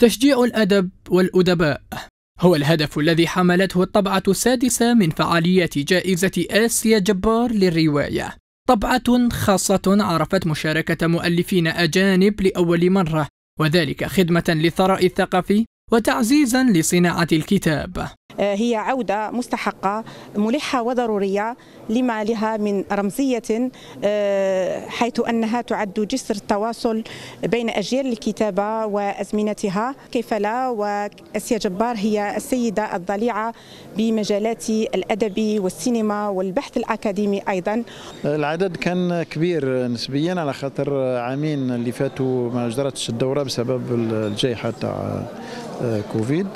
تشجيع الأدب والأدباء هو الهدف الذي حملته الطبعة السادسة من فعالية جائزة آسيا جبار للرواية طبعة خاصة عرفت مشاركة مؤلفين أجانب لأول مرة وذلك خدمة للثراء الثقافي وتعزيزا لصناعة الكتاب آه، هي عودة مستحقة ملحة وضرورية لما لها من رمزية آه، حيث أنها تعد جسر التواصل بين أجيال الكتابة وأزمنتها كيف لا وأسيا جبار هي السيدة الضليعة بمجالات الأدب والسينما والبحث الأكاديمي أيضا العدد كان كبير نسبيا على خاطر عامين اللي فاتوا ما جرتش الدورة بسبب الجائحة تاع آه، كوفيد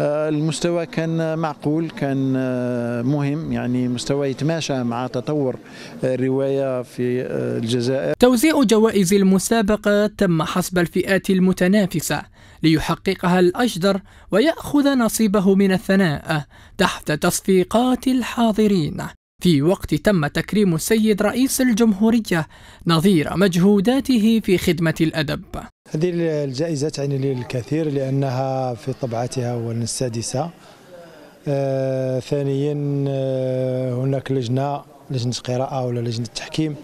آه، المستوى كان معقول كان آه، مهم يعني مستوى يتماشى مع تطور آه، الرواية في الجزائر توزيع جوائز المسابقة تم حسب الفئات المتنافسة ليحققها الأجدر ويأخذ نصيبه من الثناء تحت تصفيقات الحاضرين في وقت تم تكريم السيد رئيس الجمهورية نظير مجهوداته في خدمة الأدب هذه الجائزة تعني لي الكثير لأنها في طبعتها أولا السادسة آه ثانيا آه هناك لجنة لجنة قراءة ولا لجنة تحكيم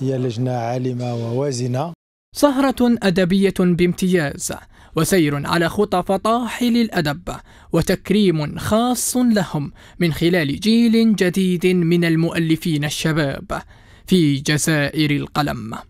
هي لجنة عالمة ووازنة سهرة أدبية بامتياز وسير على خطى فطاحل الأدب وتكريم خاص لهم من خلال جيل جديد من المؤلفين الشباب في جزائر القلم